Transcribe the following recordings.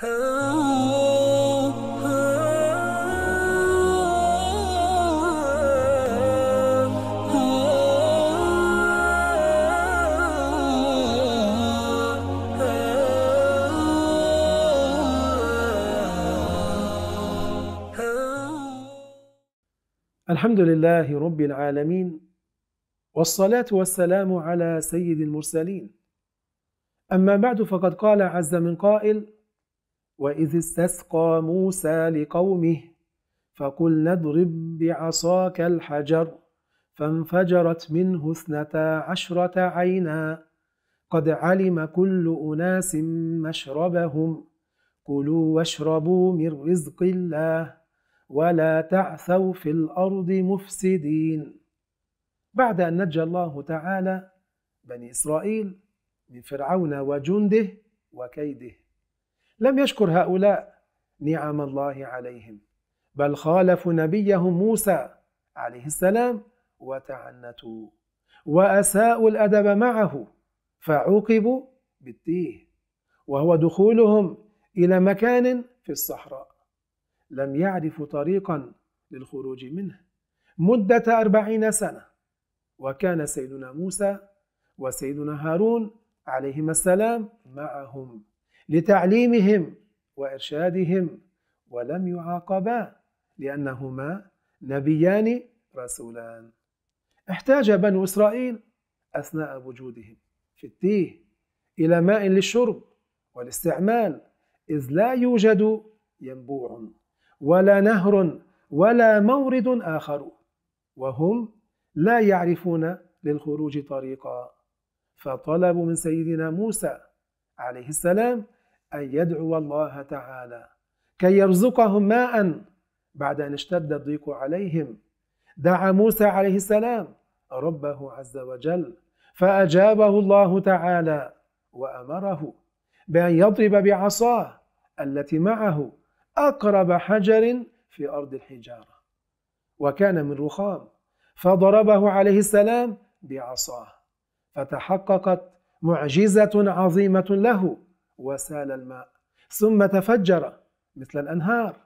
الحمد لله رب العالمين والصلاة والسلام على سيد المرسلين أما بعد فقد قال عز من قائل وإذ استسقى موسى لقومه فقلنا اضرب بعصاك الحجر فانفجرت منه اثنتا عشرة عينا قد علم كل أناس مشربهم كلوا واشربوا من رزق الله ولا تعثوا في الأرض مفسدين بعد أن نجى الله تعالى بني إسرائيل من فرعون وجنده وكيده لم يشكر هؤلاء نعم الله عليهم بل خالفوا نبيهم موسى عليه السلام وتعنتوا وأساءوا الأدب معه فعوقبوا بالتيه وهو دخولهم إلى مكان في الصحراء لم يعرفوا طريقا للخروج منه مدة أربعين سنة وكان سيدنا موسى وسيدنا هارون عليهما السلام معهم لتعليمهم وإرشادهم ولم يعاقبا لأنهما نبيان رسولان احتاج بنو إسرائيل أثناء وجودهم في التيه إلى ماء للشرب والاستعمال إذ لا يوجد ينبوع ولا نهر ولا مورد آخر وهم لا يعرفون للخروج طريقا فطلبوا من سيدنا موسى عليه السلام أن يدعو الله تعالى كي يرزقهم ماء بعد أن اشتد الضيق عليهم دعا موسى عليه السلام ربه عز وجل فأجابه الله تعالى وأمره بأن يضرب بعصاه التي معه أقرب حجر في أرض الحجارة وكان من رخام فضربه عليه السلام بعصاه فتحققت معجزة عظيمة له وسال الماء ثم تفجر مثل الأنهار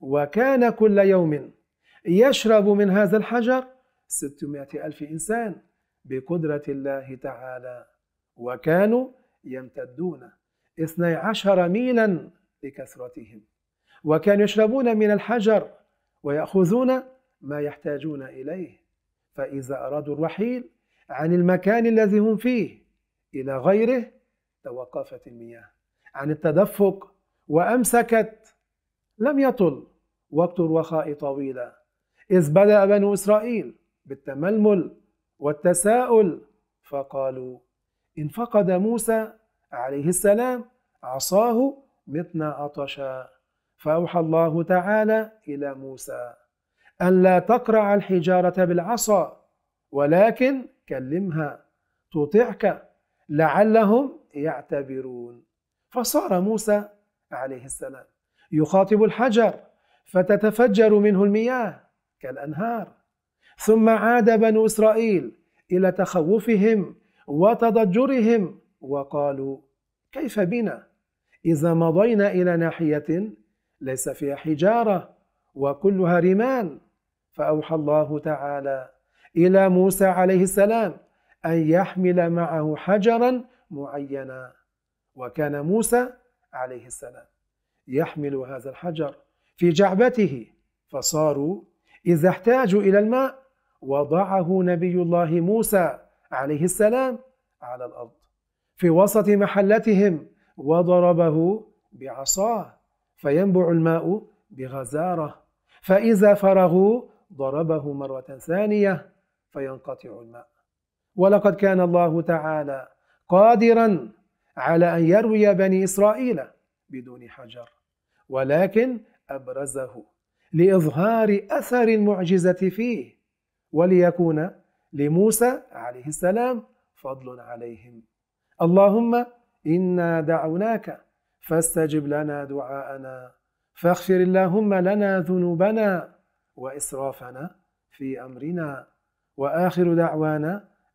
وكان كل يوم يشرب من هذا الحجر ستمائة ألف إنسان بقدرة الله تعالى وكانوا يمتدون اثني عشر ميلا لكثرتهم وكانوا يشربون من الحجر ويأخذون ما يحتاجون إليه فإذا أرادوا الرحيل عن المكان الذي هم فيه إلى غيره توقفت المياه عن التدفق وأمسكت لم يطل وقت الرخاء طويلا إذ بدأ بنو إسرائيل بالتململ والتساؤل فقالوا إن فقد موسى عليه السلام عصاه متنا عطشا فأوحى الله تعالى إلى موسى ان لا تقرع الحجارة بالعصا ولكن كلمها تطعك لعلهم يعتبرون فصار موسى عليه السلام يخاطب الحجر فتتفجر منه المياه كالانهار ثم عاد بنو اسرائيل الى تخوفهم وتضجرهم وقالوا كيف بنا اذا مضينا الى ناحيه ليس فيها حجاره وكلها رمال فاوحى الله تعالى الى موسى عليه السلام ان يحمل معه حجرا معينا وكان موسى عليه السلام يحمل هذا الحجر في جعبته فصاروا إذا احتاجوا إلى الماء وضعه نبي الله موسى عليه السلام على الأرض في وسط محلتهم وضربه بعصاه فينبع الماء بغزارة فإذا فرغوا ضربه مرة ثانية فينقطع الماء ولقد كان الله تعالى قادرا على أن يروي بني إسرائيل بدون حجر ولكن أبرزه لإظهار أثر المعجزة فيه وليكون لموسى عليه السلام فضل عليهم اللهم إنا دعوناك فاستجب لنا دعاءنا فاغفر اللهم لنا ذنوبنا وإسرافنا في أمرنا وآخر دعوانا